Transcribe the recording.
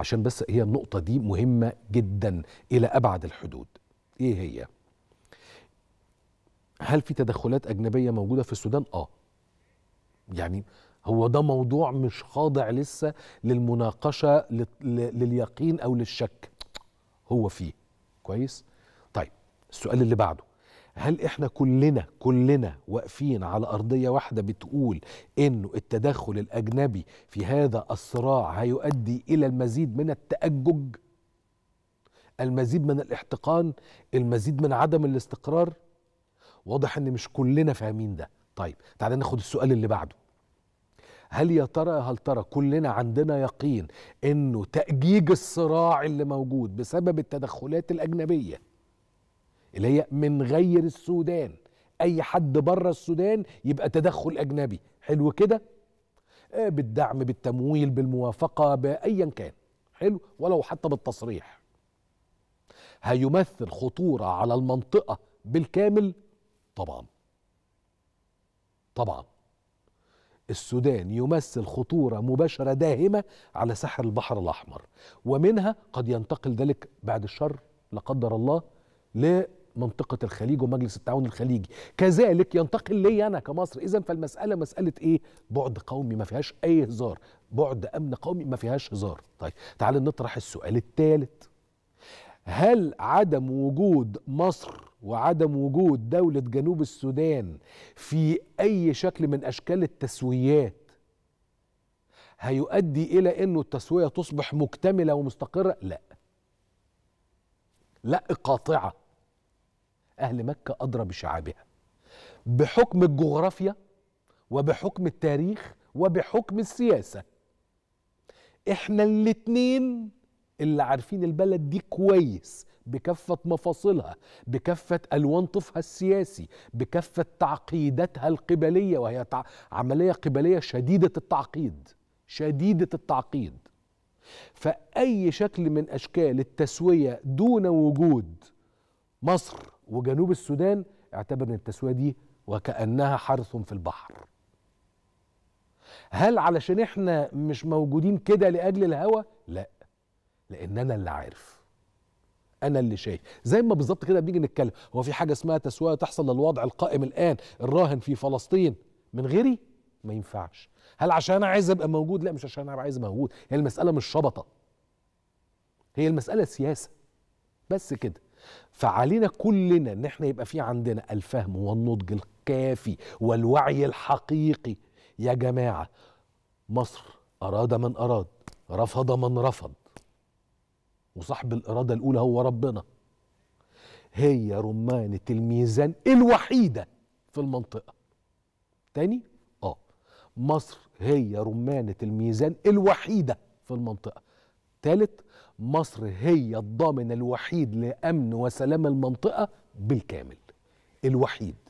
عشان بس هي النقطة دي مهمة جدا إلى أبعد الحدود إيه هي؟ هل في تدخلات أجنبية موجودة في السودان؟ آه يعني هو ده موضوع مش خاضع لسه للمناقشة لليقين أو للشك هو فيه كويس؟ طيب السؤال اللي بعده هل احنا كلنا كلنا واقفين على ارضيه واحده بتقول انه التدخل الاجنبي في هذا الصراع هيؤدي الى المزيد من التاجج المزيد من الاحتقان المزيد من عدم الاستقرار واضح ان مش كلنا فاهمين ده طيب تعالى ناخد السؤال اللي بعده هل يا ترى هل ترى كلنا عندنا يقين انه تاجيج الصراع اللي موجود بسبب التدخلات الاجنبيه اللي هي من غير السودان اي حد بره السودان يبقى تدخل اجنبي حلو كده آه، بالدعم بالتمويل بالموافقه بايا كان حلو ولو حتى بالتصريح هيمثل خطوره على المنطقه بالكامل طبعا طبعا السودان يمثل خطوره مباشره داهمه على ساحل البحر الاحمر ومنها قد ينتقل ذلك بعد الشر لا قدر الله ل منطقه الخليج ومجلس التعاون الخليجي كذلك ينتقل لي انا كمصر اذا فالمساله مساله ايه بعد قومي ما فيهاش اي هزار بعد امن قومي ما فيهاش هزار طيب تعال نطرح السؤال الثالث هل عدم وجود مصر وعدم وجود دولة جنوب السودان في أي شكل من أشكال التسويات هيؤدي إلى أنه التسوية تصبح مكتملة ومستقرة؟ لا لا قاطعة أهل مكة أدرى بشعابها بحكم الجغرافيا وبحكم التاريخ وبحكم السياسة إحنا الاتنين اللي عارفين البلد دي كويس بكافة مفاصلها بكافة ألوان طفها السياسي بكافة تعقيداتها القبلية وهي عملية قبلية شديدة التعقيد شديدة التعقيد فأي شكل من أشكال التسوية دون وجود مصر وجنوب السودان اعتبر ان التسويه دي وكانها حرث في البحر هل علشان احنا مش موجودين كده لاجل الهوى لا لان انا اللي عارف انا اللي شايف زي ما بالظبط كده بنيجي نتكلم هو في حاجه اسمها تسويه تحصل للوضع القائم الان الراهن في فلسطين من غيري ما ينفعش هل عشان انا عايز ابقى موجود لا مش عشان انا عايز موجود هي المساله مش شبطه هي المساله سياسه بس كده فعلينا كلنا ان احنا يبقى في عندنا الفهم والنضج الكافي والوعي الحقيقي يا جماعه مصر اراد من اراد رفض من رفض وصاحب الاراده الاولى هو ربنا هي رمانه الميزان الوحيده في المنطقه تاني اه مصر هي رمانه الميزان الوحيده في المنطقه ثالث مصر هي الضامن الوحيد لأمن وسلام المنطقة بالكامل الوحيد